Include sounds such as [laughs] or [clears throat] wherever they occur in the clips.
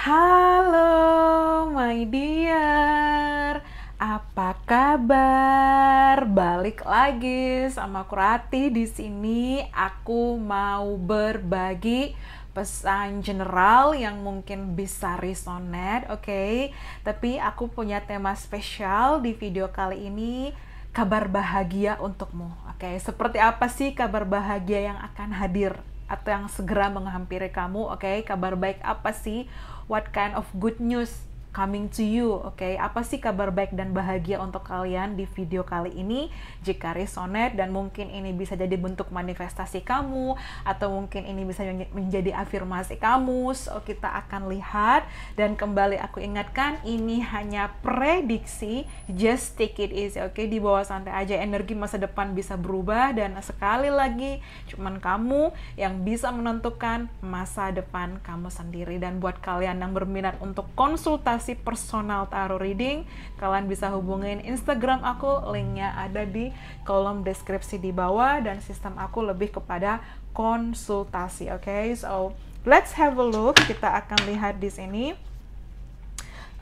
Halo my dear Apa kabar? Balik lagi sama aku Rati di sini aku mau berbagi pesan general yang mungkin bisa resonate, oke? Okay? Tapi aku punya tema spesial di video kali ini kabar bahagia untukmu. Oke, okay? seperti apa sih kabar bahagia yang akan hadir? atau yang segera menghampiri kamu, oke, okay? kabar baik apa sih? What kind of good news coming to you. Oke, okay? apa sih kabar baik dan bahagia untuk kalian di video kali ini? Jika resonate dan mungkin ini bisa jadi bentuk manifestasi kamu atau mungkin ini bisa menjadi afirmasi kamu. So kita akan lihat dan kembali aku ingatkan ini hanya prediksi. Just take it easy. Oke, okay? di bawah santai aja energi masa depan bisa berubah dan sekali lagi cuman kamu yang bisa menentukan masa depan kamu sendiri dan buat kalian yang berminat untuk konsultasi si personal tarot reading, kalian bisa hubungin Instagram aku, linknya ada di kolom deskripsi di bawah dan sistem aku lebih kepada konsultasi. Oke, okay? so let's have a look. Kita akan lihat di sini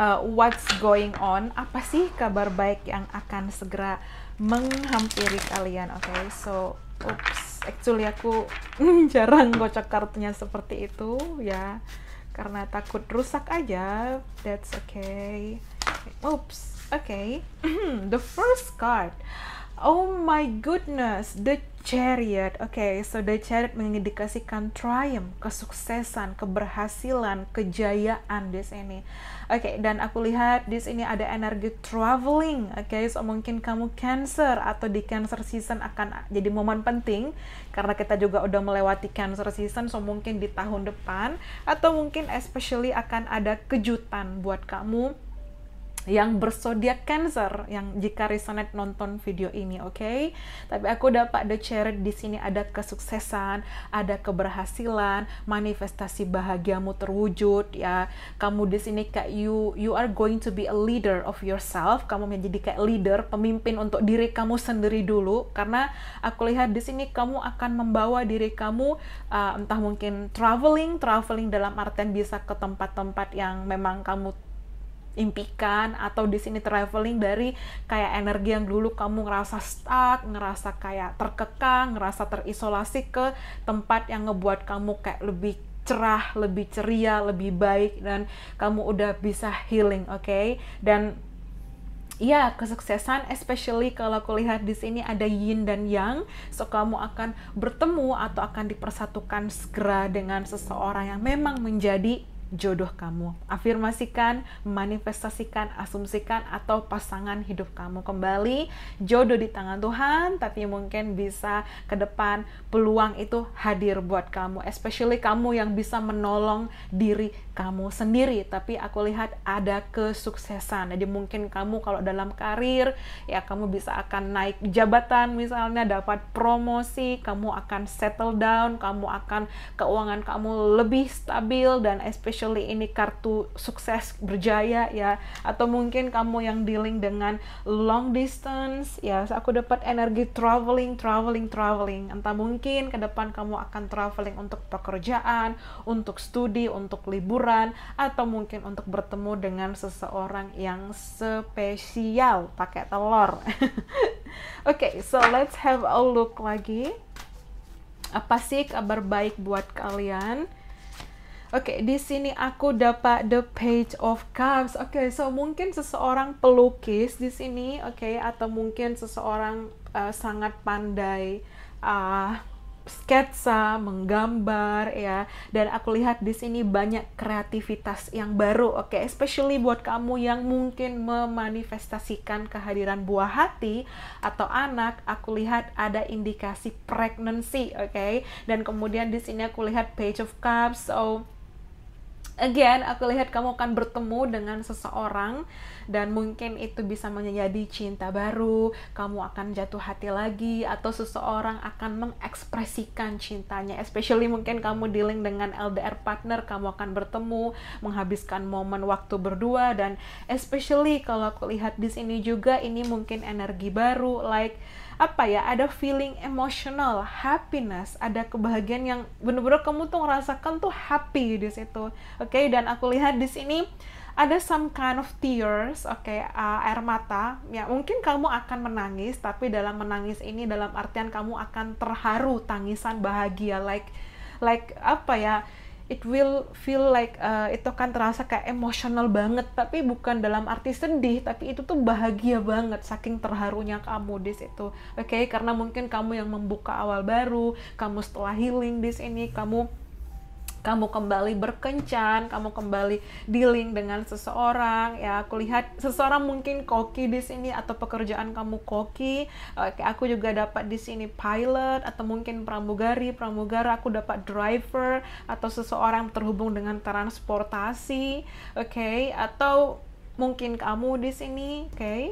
uh, what's going on. Apa sih kabar baik yang akan segera menghampiri kalian? Oke, okay? so oops actually aku [laughs] jarang gocok kartunya seperti itu ya. Yeah karena takut rusak aja that's okay oops okay [clears throat] the first card Oh my goodness, The Chariot. Oke, okay, so The Chariot mengindikasikan triumph, kesuksesan, keberhasilan, kejayaan di sini. Oke, okay, dan aku lihat di sini ada energi traveling. Oke, okay, so mungkin kamu Cancer atau di Cancer season akan jadi momen penting karena kita juga udah melewati Cancer season, so mungkin di tahun depan atau mungkin especially akan ada kejutan buat kamu yang bersodiak Cancer yang jika resonate nonton video ini, oke? Okay? Tapi aku dapat the charity di sini ada kesuksesan, ada keberhasilan, manifestasi bahagiamu terwujud ya. Kamu di sini kayak you you are going to be a leader of yourself. Kamu menjadi kayak leader, pemimpin untuk diri kamu sendiri dulu karena aku lihat di sini kamu akan membawa diri kamu uh, entah mungkin traveling, traveling dalam artian bisa ke tempat-tempat yang memang kamu impikan atau di sini traveling dari kayak energi yang dulu kamu ngerasa stuck, ngerasa kayak terkekang, ngerasa terisolasi ke tempat yang ngebuat kamu kayak lebih cerah, lebih ceria, lebih baik dan kamu udah bisa healing, oke? Okay? Dan ya kesuksesan especially kalau kulihat lihat di sini ada yin dan yang so kamu akan bertemu atau akan dipersatukan segera dengan seseorang yang memang menjadi jodoh kamu. Afirmasikan, manifestasikan, asumsikan, atau pasangan hidup kamu kembali. Jodoh di tangan Tuhan, tapi mungkin bisa ke depan peluang itu hadir buat kamu. Especially kamu yang bisa menolong diri kamu sendiri. Tapi aku lihat ada kesuksesan. Jadi mungkin kamu kalau dalam karir, ya kamu bisa akan naik jabatan misalnya, dapat promosi, kamu akan settle down, kamu akan keuangan kamu lebih stabil, dan especially especially ini kartu sukses berjaya ya atau mungkin kamu yang dealing dengan long distance ya yes, aku dapat energi traveling traveling traveling entah mungkin ke depan kamu akan traveling untuk pekerjaan untuk studi untuk liburan atau mungkin untuk bertemu dengan seseorang yang spesial pakai telur oke [laughs] okay, so let's have a look lagi apa sih kabar baik buat kalian Oke, okay, di sini aku dapat the page of cups. Oke, okay, so mungkin seseorang pelukis di sini, oke, okay, atau mungkin seseorang uh, sangat pandai uh, sketsa, menggambar ya. Dan aku lihat di sini banyak kreativitas yang baru, oke, okay? especially buat kamu yang mungkin memanifestasikan kehadiran buah hati atau anak, aku lihat ada indikasi pregnancy, oke. Okay? Dan kemudian di sini aku lihat page of cups, so again aku lihat kamu akan bertemu dengan seseorang dan mungkin itu bisa menjadi cinta baru kamu akan jatuh hati lagi atau seseorang akan mengekspresikan cintanya especially mungkin kamu dealing dengan LDR partner kamu akan bertemu menghabiskan momen waktu berdua dan especially kalau aku lihat di sini juga ini mungkin energi baru like apa ya ada feeling emotional happiness ada kebahagiaan yang bener-bener kamu tuh ngerasakan tuh happy di situ oke okay? dan aku lihat di sini ada some kind of tears oke okay? uh, air mata ya mungkin kamu akan menangis tapi dalam menangis ini dalam artian kamu akan terharu tangisan bahagia like like apa ya it will feel like uh, itu kan terasa kayak emosional banget tapi bukan dalam arti sedih tapi itu tuh bahagia banget saking terharunya kamu di situ oke okay? karena mungkin kamu yang membuka awal baru kamu setelah healing di sini kamu kamu kembali berkencan, kamu kembali dealing dengan seseorang. Ya, aku lihat seseorang mungkin koki di sini atau pekerjaan kamu koki. Oke, eh, aku juga dapat di sini pilot atau mungkin pramugari, pramugara aku dapat driver atau seseorang terhubung dengan transportasi. Oke, okay? atau mungkin kamu di sini, oke. Okay?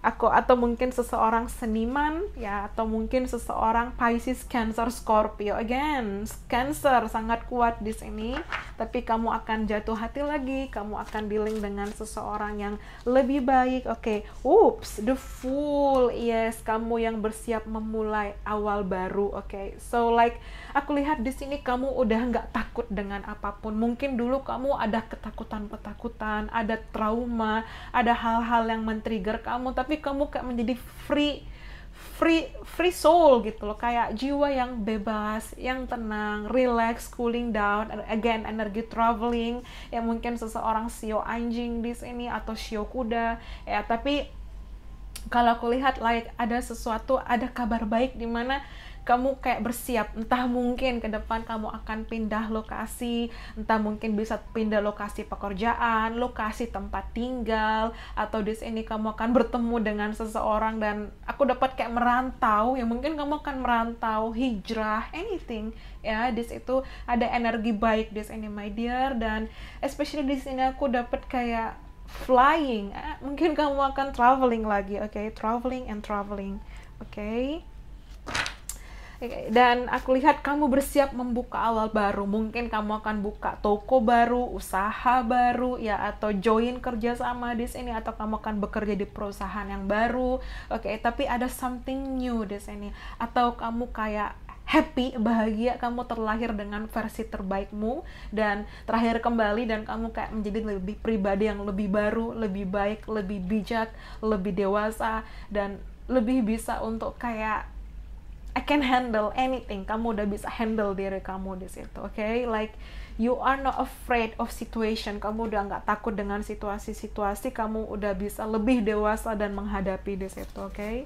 aku atau mungkin seseorang seniman ya atau mungkin seseorang Pisces Cancer Scorpio again Cancer sangat kuat di sini tapi kamu akan jatuh hati lagi kamu akan dealing dengan seseorang yang lebih baik oke okay. oops the fool yes kamu yang bersiap memulai awal baru oke okay. so like aku lihat di sini kamu udah nggak takut dengan apapun mungkin dulu kamu ada ketakutan ketakutan ada trauma ada hal-hal yang men-trigger kamu tapi tapi kamu kayak menjadi free free free soul gitu loh kayak jiwa yang bebas yang tenang relax cooling down again energi traveling ya mungkin seseorang sio anjing di sini atau sio kuda ya tapi kalau aku lihat like ada sesuatu ada kabar baik di mana kamu kayak bersiap entah mungkin ke depan kamu akan pindah lokasi entah mungkin bisa pindah lokasi pekerjaan lokasi tempat tinggal atau di sini kamu akan bertemu dengan seseorang dan aku dapat kayak merantau ya mungkin kamu akan merantau hijrah anything ya di situ ada energi baik di sini my dear dan especially di sini aku dapat kayak flying ah, mungkin kamu akan traveling lagi oke okay? traveling and traveling oke okay? dan aku lihat kamu bersiap membuka awal baru. Mungkin kamu akan buka toko baru, usaha baru, ya atau join kerja sama di sini atau kamu akan bekerja di perusahaan yang baru. Oke, okay, tapi ada something new di sini. Atau kamu kayak happy, bahagia, kamu terlahir dengan versi terbaikmu dan terakhir kembali dan kamu kayak menjadi lebih pribadi yang lebih baru, lebih baik, lebih bijak, lebih dewasa dan lebih bisa untuk kayak I can handle anything. Kamu udah bisa handle diri kamu di situ, oke? Okay? Like you are not afraid of situation. Kamu udah nggak takut dengan situasi-situasi. Kamu udah bisa lebih dewasa dan menghadapi di situ, oke? Okay?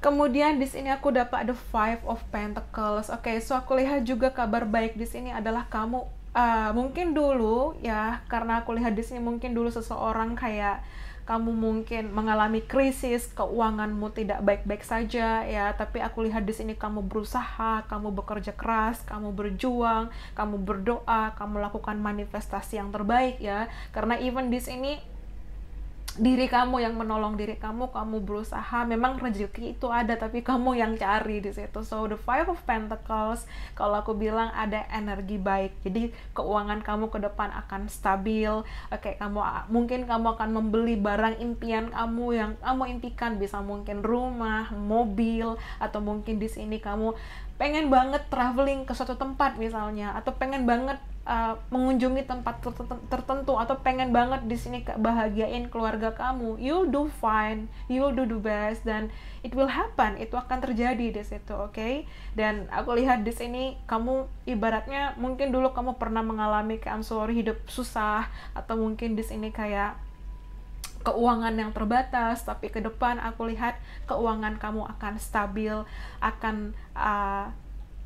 Kemudian di sini aku dapat the Five of Pentacles. Oke, okay, so aku lihat juga kabar baik di sini adalah kamu uh, mungkin dulu ya karena aku lihat di sini mungkin dulu seseorang kayak kamu mungkin mengalami krisis, keuanganmu tidak baik-baik saja ya, tapi aku lihat di sini kamu berusaha, kamu bekerja keras, kamu berjuang, kamu berdoa, kamu lakukan manifestasi yang terbaik ya. Karena even di sini diri kamu yang menolong diri kamu kamu berusaha memang rezeki itu ada tapi kamu yang cari di situ so the five of pentacles kalau aku bilang ada energi baik jadi keuangan kamu ke depan akan stabil oke okay, kamu mungkin kamu akan membeli barang impian kamu yang kamu impikan bisa mungkin rumah mobil atau mungkin di sini kamu pengen banget traveling ke suatu tempat misalnya atau pengen banget Eh, mengunjungi tempat tertentu atau pengen banget di sini bahagiain keluarga kamu, you'll do fine, you'll do the best dan it will happen, itu akan terjadi di situ, oke? Okay? Dan aku lihat di sini kamu ibaratnya mungkin dulu kamu pernah mengalami kayak sorry hidup susah atau mungkin di sini kayak keuangan yang terbatas, tapi ke depan aku lihat keuangan kamu akan stabil, akan uh,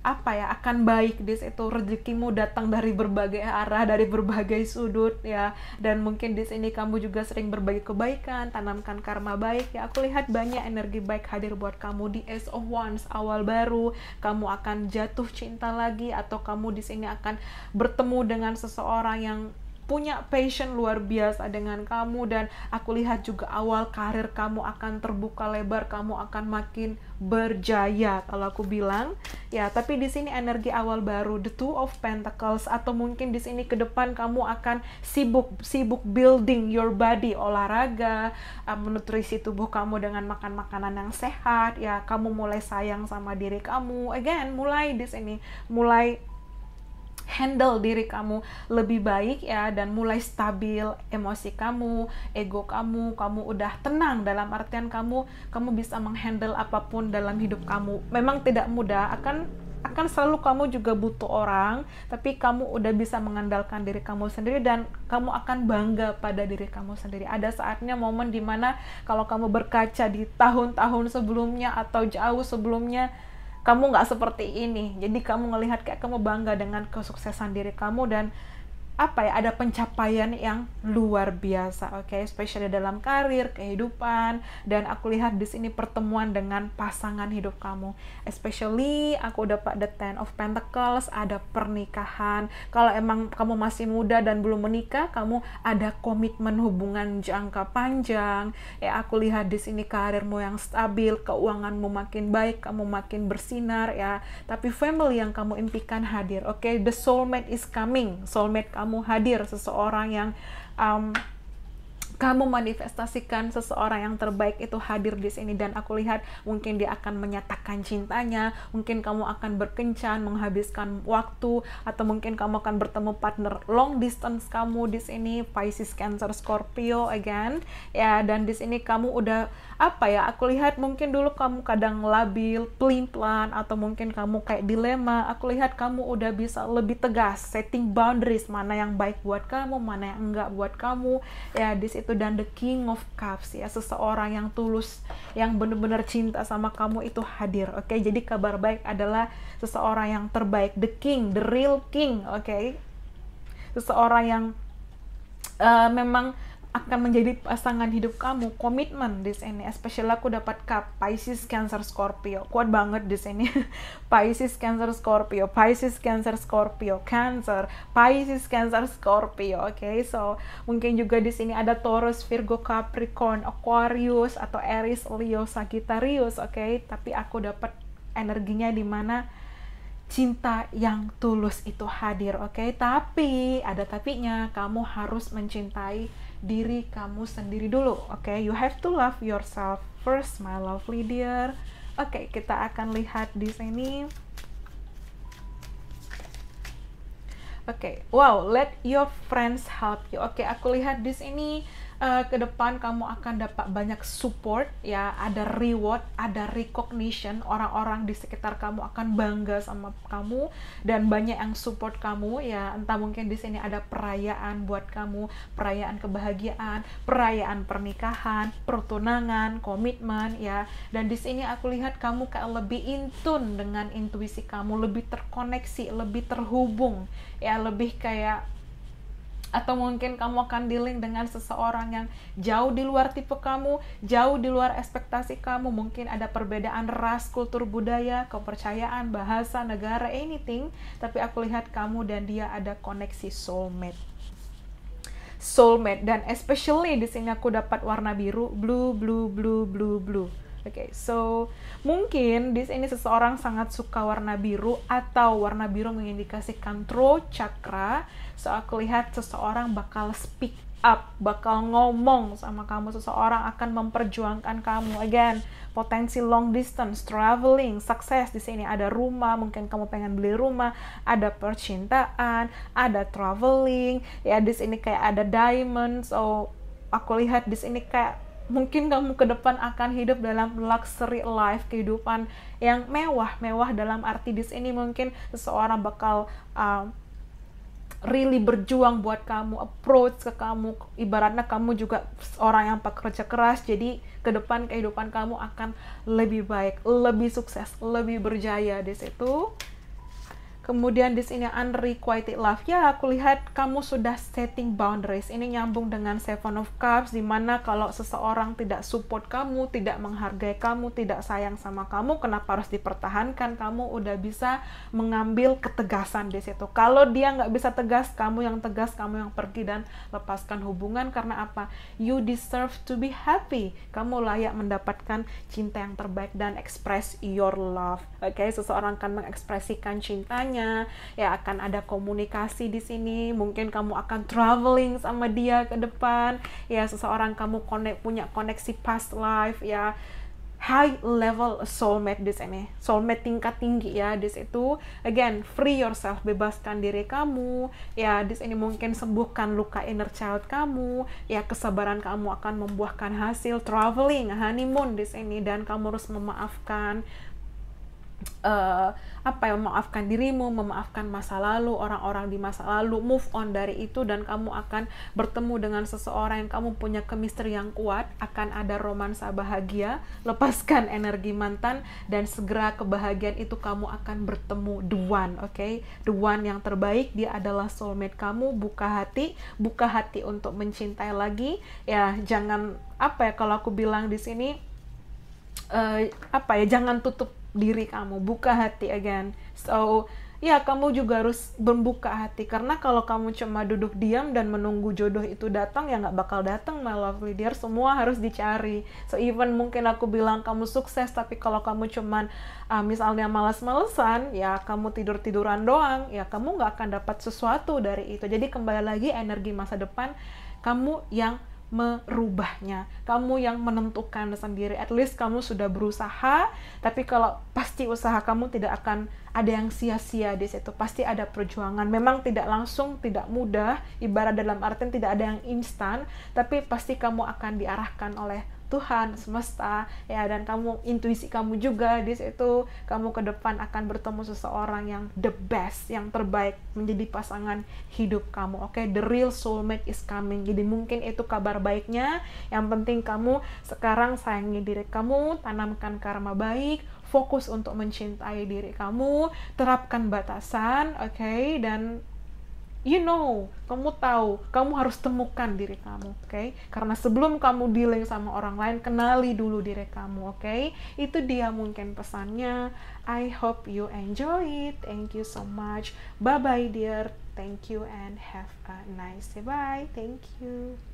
apa ya akan baik dis itu rezekimu datang dari berbagai arah dari berbagai sudut ya dan mungkin dis ini kamu juga sering berbagi kebaikan tanamkan karma baik ya aku lihat banyak energi baik hadir buat kamu di Ace of Wands awal baru kamu akan jatuh cinta lagi atau kamu di sini akan bertemu dengan seseorang yang punya passion luar biasa dengan kamu dan aku lihat juga awal karir kamu akan terbuka lebar, kamu akan makin berjaya kalau aku bilang. Ya, tapi di sini energi awal baru the two of pentacles atau mungkin di sini ke depan kamu akan sibuk sibuk building your body, olahraga, eh, menutrisi tubuh kamu dengan makan makanan yang sehat, ya kamu mulai sayang sama diri kamu. Again, mulai di sini mulai handle diri kamu lebih baik ya dan mulai stabil emosi kamu, ego kamu, kamu udah tenang dalam artian kamu kamu bisa menghandle apapun dalam hidup kamu. Memang tidak mudah akan akan selalu kamu juga butuh orang, tapi kamu udah bisa mengandalkan diri kamu sendiri dan kamu akan bangga pada diri kamu sendiri. Ada saatnya momen dimana kalau kamu berkaca di tahun-tahun sebelumnya atau jauh sebelumnya, kamu nggak seperti ini. Jadi kamu ngelihat kayak kamu bangga dengan kesuksesan diri kamu dan apa ya ada pencapaian yang luar biasa oke okay? especially dalam karir kehidupan dan aku lihat di sini pertemuan dengan pasangan hidup kamu especially aku dapat the ten of pentacles ada pernikahan kalau emang kamu masih muda dan belum menikah kamu ada komitmen hubungan jangka panjang ya aku lihat di sini karirmu yang stabil keuanganmu makin baik kamu makin bersinar ya tapi family yang kamu impikan hadir oke okay? the soulmate is coming soulmate kamu kamu hadir seseorang yang um, kamu manifestasikan seseorang yang terbaik itu hadir di sini dan aku lihat mungkin dia akan menyatakan cintanya, mungkin kamu akan berkencan, menghabiskan waktu atau mungkin kamu akan bertemu partner long distance kamu di sini Pisces, Cancer, Scorpio again. Ya, dan di sini kamu udah apa ya? Aku lihat mungkin dulu kamu kadang labil, pelin-pelan atau mungkin kamu kayak dilema. Aku lihat kamu udah bisa lebih tegas setting boundaries mana yang baik buat kamu, mana yang enggak buat kamu. Ya, di situ itu dan the king of cups ya seseorang yang tulus yang benar-benar cinta sama kamu itu hadir oke okay? jadi kabar baik adalah seseorang yang terbaik the king the real king oke okay? seseorang yang uh, memang akan menjadi pasangan hidup kamu komitmen di sini especially aku dapat cup Pisces Cancer Scorpio kuat banget di sini [laughs] Pisces Cancer Scorpio Pisces Cancer Scorpio Cancer Pisces Cancer Scorpio oke okay? so mungkin juga di sini ada Taurus Virgo Capricorn Aquarius atau Aries Leo Sagittarius oke okay? tapi aku dapat energinya di mana cinta yang tulus itu hadir oke okay? tapi ada tapinya kamu harus mencintai diri kamu sendiri dulu. Oke, okay? you have to love yourself first, my lovely dear. Oke, okay, kita akan lihat di sini. Oke, okay. wow, let your friends help you. Oke, okay, aku lihat di sini uh, ke depan kamu akan dapat banyak support ya ada reward ada recognition orang-orang di sekitar kamu akan bangga sama kamu dan banyak yang support kamu ya entah mungkin di sini ada perayaan buat kamu perayaan kebahagiaan perayaan pernikahan pertunangan komitmen ya dan di sini aku lihat kamu kayak lebih intun dengan intuisi kamu lebih terkoneksi lebih terhubung ya lebih kayak atau mungkin kamu akan dealing dengan seseorang yang jauh di luar tipe kamu, jauh di luar ekspektasi kamu, mungkin ada perbedaan ras, kultur, budaya, kepercayaan, bahasa, negara, anything, tapi aku lihat kamu dan dia ada koneksi soulmate soulmate dan especially di sini aku dapat warna biru blue blue blue blue blue Oke, okay, so mungkin di sini seseorang sangat suka warna biru atau warna biru mengindikasikan throat chakra. So aku lihat seseorang bakal speak up, bakal ngomong sama kamu. Seseorang akan memperjuangkan kamu. Again, potensi long distance, traveling, sukses di sini ada rumah, mungkin kamu pengen beli rumah, ada percintaan, ada traveling, ya di sini kayak ada diamond. So aku lihat di sini kayak mungkin kamu ke depan akan hidup dalam luxury life kehidupan yang mewah mewah dalam arti di sini mungkin seseorang bakal uh, really berjuang buat kamu approach ke kamu ibaratnya kamu juga orang yang pekerja keras jadi ke depan kehidupan kamu akan lebih baik lebih sukses lebih berjaya di situ Kemudian di sini unrequited love. Ya, aku lihat kamu sudah setting boundaries. Ini nyambung dengan Seven of Cups, di mana kalau seseorang tidak support kamu, tidak menghargai kamu, tidak sayang sama kamu, kenapa harus dipertahankan? Kamu udah bisa mengambil ketegasan di situ. Kalau dia nggak bisa tegas, kamu yang tegas, kamu yang pergi dan lepaskan hubungan karena apa? You deserve to be happy. Kamu layak mendapatkan cinta yang terbaik dan express your love. Oke, okay? seseorang akan mengekspresikan cintanya ya akan ada komunikasi di sini mungkin kamu akan traveling sama dia ke depan ya seseorang kamu connect punya koneksi past life ya high level soulmate di sini. Soulmate tingkat tinggi ya di situ. Again, free yourself, bebaskan diri kamu. Ya, di sini mungkin sembuhkan luka inner child kamu. Ya, kesabaran kamu akan membuahkan hasil traveling, honeymoon di sini dan kamu harus memaafkan, uh, apa ya memaafkan dirimu, memaafkan masa lalu, orang-orang di masa lalu, move on dari itu dan kamu akan bertemu dengan seseorang yang kamu punya chemistry yang kuat, akan ada romansa bahagia, lepaskan energi mantan dan segera kebahagiaan itu kamu akan bertemu the one, oke? Okay? The one yang terbaik dia adalah soulmate kamu, buka hati, buka hati untuk mencintai lagi. Ya, jangan apa ya kalau aku bilang di sini uh, apa ya jangan tutup diri kamu buka hati again so ya kamu juga harus membuka hati karena kalau kamu cuma duduk diam dan menunggu jodoh itu datang ya nggak bakal datang my lovely dear semua harus dicari so even mungkin aku bilang kamu sukses tapi kalau kamu cuman uh, misalnya malas-malesan ya kamu tidur tiduran doang ya kamu nggak akan dapat sesuatu dari itu jadi kembali lagi energi masa depan kamu yang merubahnya. Kamu yang menentukan sendiri. At least kamu sudah berusaha, tapi kalau pasti usaha kamu tidak akan ada yang sia-sia di situ. Pasti ada perjuangan. Memang tidak langsung, tidak mudah, ibarat dalam artian tidak ada yang instan, tapi pasti kamu akan diarahkan oleh Tuhan, semesta, ya dan kamu intuisi kamu juga di situ kamu ke depan akan bertemu seseorang yang the best, yang terbaik menjadi pasangan hidup kamu. Oke, okay? the real soulmate is coming. Jadi mungkin itu kabar baiknya. Yang penting kamu sekarang sayangi diri kamu, tanamkan karma baik, fokus untuk mencintai diri kamu, terapkan batasan, oke okay? dan you know, kamu tahu, kamu harus temukan diri kamu, oke? Okay? Karena sebelum kamu dealing sama orang lain, kenali dulu diri kamu, oke? Okay? Itu dia mungkin pesannya. I hope you enjoy it. Thank you so much. Bye bye dear. Thank you and have a nice day. Bye. Thank you.